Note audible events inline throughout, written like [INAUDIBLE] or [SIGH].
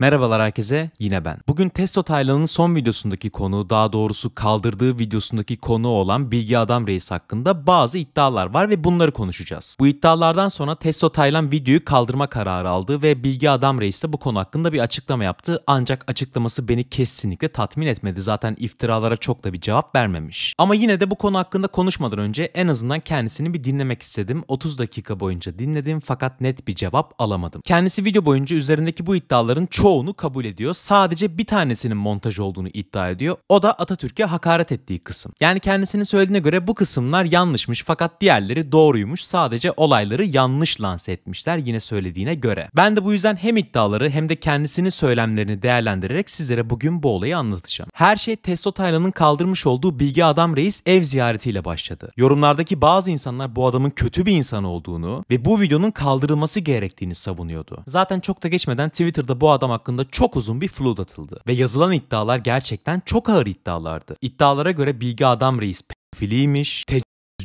Merhabalar herkese, yine ben. Bugün Testo Taylan'ın son videosundaki konu, daha doğrusu kaldırdığı videosundaki konu olan Bilgi Adam Reis hakkında bazı iddialar var ve bunları konuşacağız. Bu iddialardan sonra Testo Taylan videoyu kaldırma kararı aldı ve Bilgi Adam Reis de bu konu hakkında bir açıklama yaptı. Ancak açıklaması beni kesinlikle tatmin etmedi. Zaten iftiralara çok da bir cevap vermemiş. Ama yine de bu konu hakkında konuşmadan önce en azından kendisini bir dinlemek istedim. 30 dakika boyunca dinledim fakat net bir cevap alamadım. Kendisi video boyunca üzerindeki bu iddiaların çok çoğunu kabul ediyor. Sadece bir tanesinin montaj olduğunu iddia ediyor. O da Atatürk'e hakaret ettiği kısım. Yani kendisinin söylediğine göre bu kısımlar yanlışmış fakat diğerleri doğruymuş. Sadece olayları yanlış lanse etmişler yine söylediğine göre. Ben de bu yüzden hem iddiaları hem de kendisinin söylemlerini değerlendirerek sizlere bugün bu olayı anlatacağım. Her şey Testo Taylan'ın kaldırmış olduğu bilgi Adam Reis ev ziyaretiyle başladı. Yorumlardaki bazı insanlar bu adamın kötü bir insan olduğunu ve bu videonun kaldırılması gerektiğini savunuyordu. Zaten çok da geçmeden Twitter'da bu adama hakkında çok uzun bir flood atıldı ve yazılan iddialar gerçekten çok ağır iddialardı. İddialara göre bilgi Adam Reis pedofiliymiş,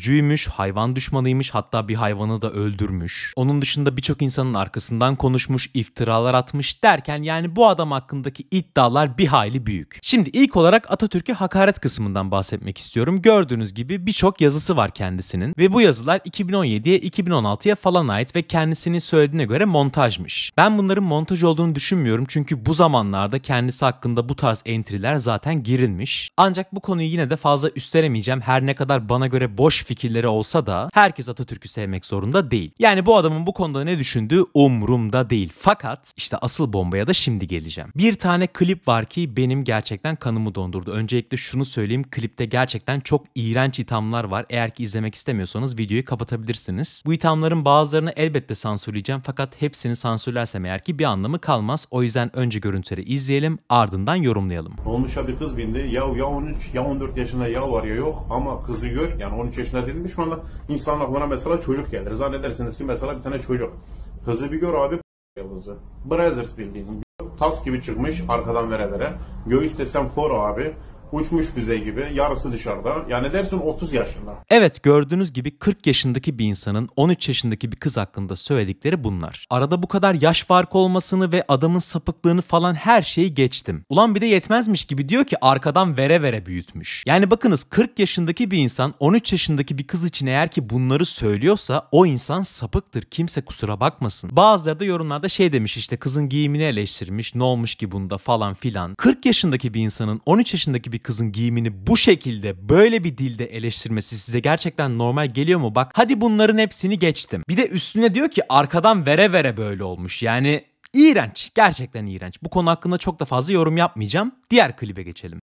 sözcüymüş, hayvan düşmanıymış hatta bir hayvanı da öldürmüş. Onun dışında birçok insanın arkasından konuşmuş, iftiralar atmış derken yani bu adam hakkındaki iddialar bir hayli büyük. Şimdi ilk olarak Atatürk'e hakaret kısmından bahsetmek istiyorum. Gördüğünüz gibi birçok yazısı var kendisinin ve bu yazılar 2017'ye 2016'ya falan ait ve kendisinin söylediğine göre montajmış. Ben bunların montaj olduğunu düşünmüyorum çünkü bu zamanlarda kendisi hakkında bu tarz entry'ler zaten girilmiş. Ancak bu konuyu yine de fazla üstelemeyeceğim. Her ne kadar bana göre boş fikirleri olsa da herkes Atatürk'ü sevmek zorunda değil. Yani bu adamın bu konuda ne düşündüğü umurumda değil. Fakat işte asıl bombaya da şimdi geleceğim. Bir tane klip var ki benim gerçekten kanımı dondurdu. Öncelikle şunu söyleyeyim. Klipte gerçekten çok iğrenç ithamlar var. Eğer ki izlemek istemiyorsanız videoyu kapatabilirsiniz. Bu ithamların bazılarını elbette sansürleyeceğim fakat hepsini sansürlersem eğer ki bir anlamı kalmaz. O yüzden önce görüntüleri izleyelim ardından yorumlayalım. Olmuşa bir kız bindi. Ya ya 13 ya 14 yaşında ya var ya yok ama kızı gör yani 13 yaşında mesela dedim şu anda insanın aklına mesela çocuk gelir. Zannedersiniz ki mesela bir tane çocuk. Hızı bir gör abi [LAUGHS] yıldızı. Brothers bildiğin. Tas gibi çıkmış arkadan vere Göğüs desem for abi uçmuş bize gibi yarısı dışarıda. Yani dersin 30 yaşında. Evet gördüğünüz gibi 40 yaşındaki bir insanın 13 yaşındaki bir kız hakkında söyledikleri bunlar. Arada bu kadar yaş farkı olmasını ve adamın sapıklığını falan her şeyi geçtim. Ulan bir de yetmezmiş gibi diyor ki arkadan vere vere büyütmüş. Yani bakınız 40 yaşındaki bir insan 13 yaşındaki bir kız için eğer ki bunları söylüyorsa o insan sapıktır. Kimse kusura bakmasın. Bazıları da yorumlarda şey demiş işte kızın giyimini eleştirmiş ne olmuş ki bunda falan filan. 40 yaşındaki bir insanın 13 yaşındaki bir kızın giyimini bu şekilde böyle bir dilde eleştirmesi size gerçekten normal geliyor mu? Bak hadi bunların hepsini geçtim. Bir de üstüne diyor ki arkadan vere vere böyle olmuş. Yani iğrenç. Gerçekten iğrenç. Bu konu hakkında çok da fazla yorum yapmayacağım. Diğer klibe geçelim.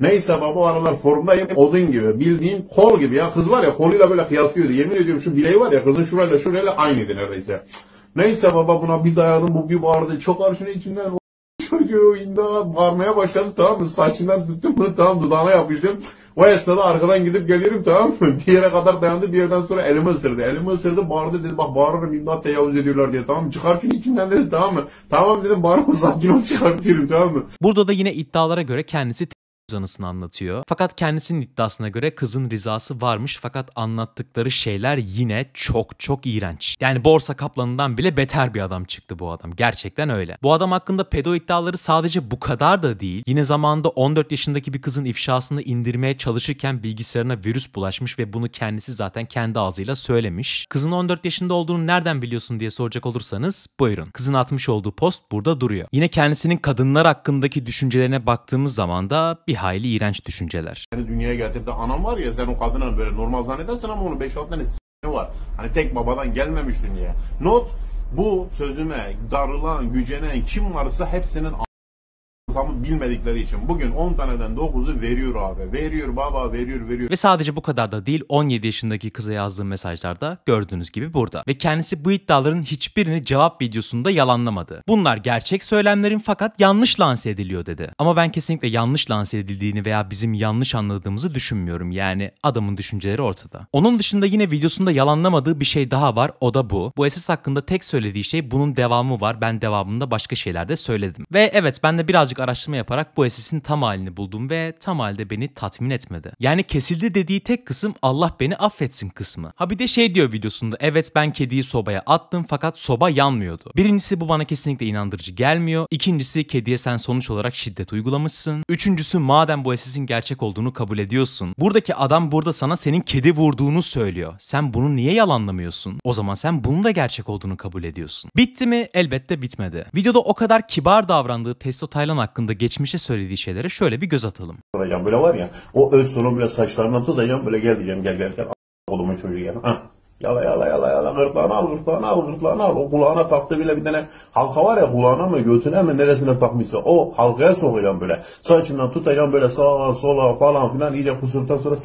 Neyse baba o aralar formdayım odun gibi bildiğin kol gibi ya kız var ya koluyla böyle kıyaslıyordu yemin ediyorum şu bileği var ya kızın şurayla şurayla aynıydı neredeyse. Neyse baba buna bir dayadım bu bir bağırdı çok arşın içinden çocuğu daha bağırmaya başladı tamam mı? Saçından tuttum bunu tamam dudağına yapıştım. O esnada arkadan gidip geliyorum tamam mı? Bir yere kadar dayandı bir yerden sonra elimi ısırdı. Elimi ısırdı bağırdı dedi bak bağırırım imdat tecavüz ediyorlar diye tamam mı? Çıkar şunu içinden dedi tamam mı? Tamam dedim bağırma sakin ol çıkartıyorum tamam mı? Burada da yine iddialara göre kendisi anısını anlatıyor. Fakat kendisinin iddiasına göre kızın rızası varmış fakat anlattıkları şeyler yine çok çok iğrenç. Yani borsa kaplanından bile beter bir adam çıktı bu adam. Gerçekten öyle. Bu adam hakkında pedo iddiaları sadece bu kadar da değil. Yine zamanında 14 yaşındaki bir kızın ifşasını indirmeye çalışırken bilgisayarına virüs bulaşmış ve bunu kendisi zaten kendi ağzıyla söylemiş. Kızın 14 yaşında olduğunu nereden biliyorsun diye soracak olursanız buyurun. Kızın atmış olduğu post burada duruyor. Yine kendisinin kadınlar hakkındaki düşüncelerine baktığımız zaman da bir hayli iğrenç düşünceler. Yani dünyaya getirdi anam var ya sen o kadına böyle normal zannedersin ama onun 5-6 tane s***i var. Hani tek babadan gelmemiş dünyaya. Not bu sözüme darılan, gücenen kim varsa hepsinin ortamı bilmedikleri için. Bugün 10 taneden 9'u veriyor abi. Veriyor baba veriyor veriyor. Ve sadece bu kadar da değil 17 yaşındaki kıza yazdığım mesajlarda gördüğünüz gibi burada. Ve kendisi bu iddiaların hiçbirini cevap videosunda yalanlamadı. Bunlar gerçek söylemlerin fakat yanlış lanse ediliyor dedi. Ama ben kesinlikle yanlış lanse edildiğini veya bizim yanlış anladığımızı düşünmüyorum. Yani adamın düşünceleri ortada. Onun dışında yine videosunda yalanlamadığı bir şey daha var. O da bu. Bu esas hakkında tek söylediği şey bunun devamı var. Ben devamında başka şeyler de söyledim. Ve evet ben de birazcık araştırdım araştırma yaparak bu SS'in tam halini buldum ve tam halde beni tatmin etmedi. Yani kesildi dediği tek kısım Allah beni affetsin kısmı. Ha bir de şey diyor videosunda evet ben kediyi sobaya attım fakat soba yanmıyordu. Birincisi bu bana kesinlikle inandırıcı gelmiyor. İkincisi kediye sen sonuç olarak şiddet uygulamışsın. Üçüncüsü madem bu SS'in gerçek olduğunu kabul ediyorsun. Buradaki adam burada sana senin kedi vurduğunu söylüyor. Sen bunu niye yalanlamıyorsun? O zaman sen bunun da gerçek olduğunu kabul ediyorsun. Bitti mi? Elbette bitmedi. Videoda o kadar kibar davrandığı Testo Taylan hakkında geçmişe söylediği şeylere şöyle bir göz atalım. Böyle var ya o öz sorun böyle saçlarından tutacağım böyle gel diyeceğim gel gel gel kolumun çocuğu gel. Ah. Yala yala yala yala gırtlağını al gırtlağını al gırtlağını al. O kulağına taktı bile bir tane halka var ya kulağına mı götüne mi neresine takmışsa o halkaya sokacağım böyle. Saçından tutacağım böyle sağa sola falan filan iyice kusurttan sonra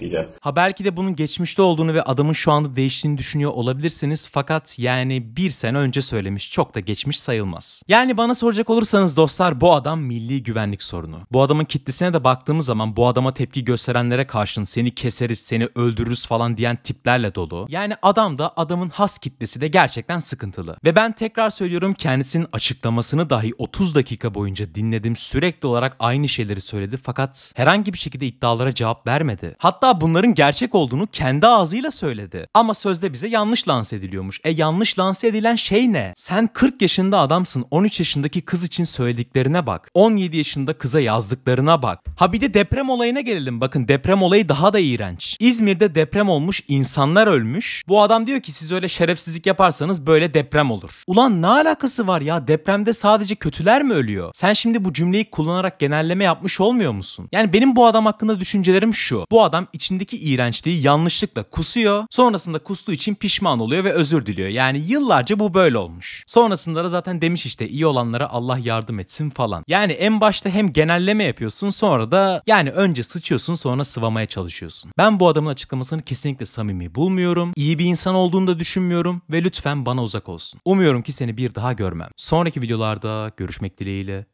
bekleyeceğim. Ha belki de bunun geçmişte olduğunu ve adamın şu anda değiştiğini düşünüyor olabilirsiniz. Fakat yani bir sene önce söylemiş. Çok da geçmiş sayılmaz. Yani bana soracak olursanız dostlar bu adam milli güvenlik sorunu. Bu adamın kitlesine de baktığımız zaman bu adama tepki gösterenlere karşın seni keseriz, seni öldürürüz falan diyen tiplerle dolu. Yani adam da adamın has kitlesi de gerçekten sıkıntılı. Ve ben tekrar söylüyorum kendisinin açıklamasını dahi 30 dakika boyunca dinledim. Sürekli olarak aynı şeyleri söyledi fakat herhangi bir şekilde iddialara cevap vermedi. Hatta bunların gerçek olduğunu kendi ağzıyla söyledi. Ama sözde bize yanlış lanse ediliyormuş. E yanlış lanse edilen şey ne? Sen 40 yaşında adamsın. 13 yaşındaki kız için söylediklerine bak. 17 yaşında kıza yazdıklarına bak. Ha bir de deprem olayına gelelim. Bakın deprem olayı daha da iğrenç. İzmir'de deprem olmuş, insanlar ölmüş. Bu adam diyor ki siz öyle şerefsizlik yaparsanız böyle deprem olur. Ulan ne alakası var ya? Depremde sadece kötüler mi ölüyor? Sen şimdi bu cümleyi kullanarak genelleme yapmış olmuyor musun? Yani benim bu adam hakkında düşüncelerim şu. Bu adam içindeki iğrençliği yanlışlıkla kusuyor. Sonrasında kustuğu için pişman oluyor ve özür diliyor. Yani yıllarca bu böyle olmuş. Sonrasında da zaten demiş işte iyi olanlara Allah yardım etsin falan. Yani en başta hem genelleme yapıyorsun sonra da yani önce sıçıyorsun sonra sıvamaya çalışıyorsun. Ben bu adamın açıklamasını kesinlikle samimi bulmuyorum. İyi bir insan olduğunu da düşünmüyorum ve lütfen bana uzak olsun. Umuyorum ki seni bir daha görmem. Sonraki videolarda görüşmek dileğiyle.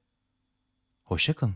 Hoşçakalın.